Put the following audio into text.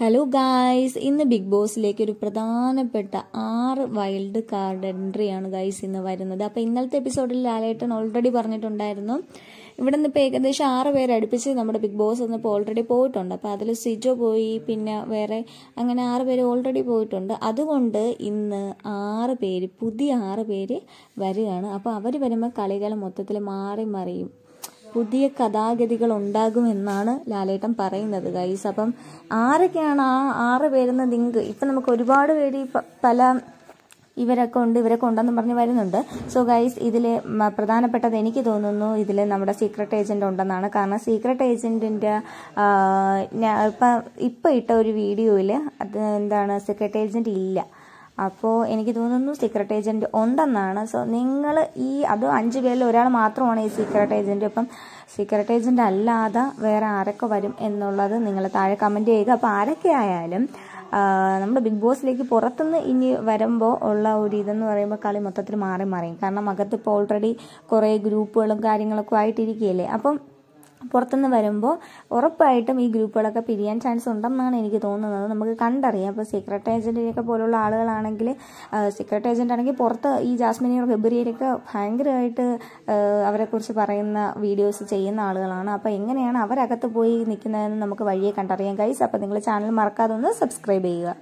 hello guys ഇന്ന് big ബോസിലേക്ക് ഒരു പ്രധാനപ്പെട്ട ആറ് വൈൽഡ് കാർഡ് എൻട്രിയാണ് ഗായ്സ് ഇന്ന് വരുന്നത് അപ്പോൾ ഇന്നലത്തെ എപ്പിസോഡിൽ ലാലേട്ടൻ ഓൾറെഡി പറഞ്ഞിട്ടുണ്ടായിരുന്നു ഇവിടെ നിന്ന് ഇപ്പോൾ ഏകദേശം ആറ് പേര് അടുപ്പിച്ച് നമ്മുടെ ബിഗ് ബോസ് ഇന്നിപ്പോൾ ഓൾറെഡി പോയിട്ടുണ്ട് അപ്പോൾ അതിൽ സിജോ പോയി പിന്നെ വേറെ അങ്ങനെ ആറ് പേര് ഓൾറെഡി പോയിട്ടുണ്ട് അതുകൊണ്ട് ഇന്ന് ആറ് പേര് പുതിയ ആറ് പേര് വരികയാണ് അപ്പോൾ അവർ വരുമ്പോൾ കളികൾ മൊത്തത്തിൽ മാറി മറിയും പുതിയ കഥാഗതികൾ ഉണ്ടാകുമെന്നാണ് ലാലേട്ടൻ പറയുന്നത് ഗൈസ് അപ്പം ആരൊക്കെയാണ് ആ ആറ് പേരെന്ന് നിങ്ങൾക്ക് ഇപ്പം നമുക്ക് ഒരുപാട് പേര് പല ഇവരൊക്കെ ഉണ്ട് ഇവരൊക്കെ ഉണ്ടെന്ന് പറഞ്ഞ് വരുന്നുണ്ട് സോ ഗൈസ് ഇതിൽ പ്രധാനപ്പെട്ടത് എനിക്ക് തോന്നുന്നു ഇതിൽ നമ്മുടെ സീക്രട്ട് ഏജൻ്റ് ഉണ്ടെന്നാണ് കാരണം സീക്രട്ട് ഏജൻറ്റിൻ്റെ ഇപ്പം ഇപ്പം ഇട്ട ഒരു വീഡിയോയിൽ അത് എന്താണ് സീക്രട്ട് ഏജൻറ് ഇല്ല അപ്പോൾ എനിക്ക് തോന്നുന്നു സീക്രട്ട് ഏജൻറ്റ് ഉണ്ടെന്നാണ് സോ നിങ്ങൾ ഈ അത് അഞ്ച് പേരിൽ ഒരാൾ മാത്രമാണ് ഈ സീക്രട്ട് ഏജൻറ്റ് അപ്പം സീക്രട്ട് ഏജൻറ്റ് അല്ലാതെ വേറെ ആരൊക്കെ വരും എന്നുള്ളത് നിങ്ങൾ താഴെ കമൻറ്റ് ചെയ്യുക അപ്പോൾ ആരൊക്കെ ആയാലും നമ്മുടെ ബിഗ് ബോസിലേക്ക് പുറത്തുനിന്ന് ഇനി വരുമ്പോൾ ഉള്ള ഒരു ഇതെന്ന് പറയുമ്പോൾ കളി മൊത്തത്തിൽ മാറി മാറി കാരണം അകത്ത് ഇപ്പോൾ ഓൾറെഡി കുറേ ഗ്രൂപ്പുകളും കാര്യങ്ങളൊക്കെ ആയിട്ടിരിക്കുകയല്ലേ അപ്പം പുറത്തുനിന്ന് വരുമ്പോൾ ഉറപ്പായിട്ടും ഈ ഗ്രൂപ്പുകളൊക്കെ പിരിയാൻ ചാൻസ് ഉണ്ടെന്നാണ് എനിക്ക് തോന്നുന്നത് നമുക്ക് കണ്ടറിയാം അപ്പോൾ സീക്രട്ട് ഏജൻറ്റിനെയൊക്കെ പോലുള്ള ആളുകളാണെങ്കിൽ സീക്രട്ട് ഏജൻ്റ് ആണെങ്കിൽ പുറത്ത് ഈ ജാസ്മിനെയും ഗബ്രിയരൊക്കെ ഭയങ്കരമായിട്ട് അവരെക്കുറിച്ച് പറയുന്ന വീഡിയോസ് ചെയ്യുന്ന ആളുകളാണ് അപ്പോൾ എങ്ങനെയാണ് അവരകത്ത് പോയി നിൽക്കുന്നതെന്ന് നമുക്ക് വഴിയെ കണ്ടറിയാം ഗൈസ് അപ്പോൾ നിങ്ങൾ ചാനൽ മറക്കാതെ ഒന്ന് സബ്സ്ക്രൈബ് ചെയ്യുക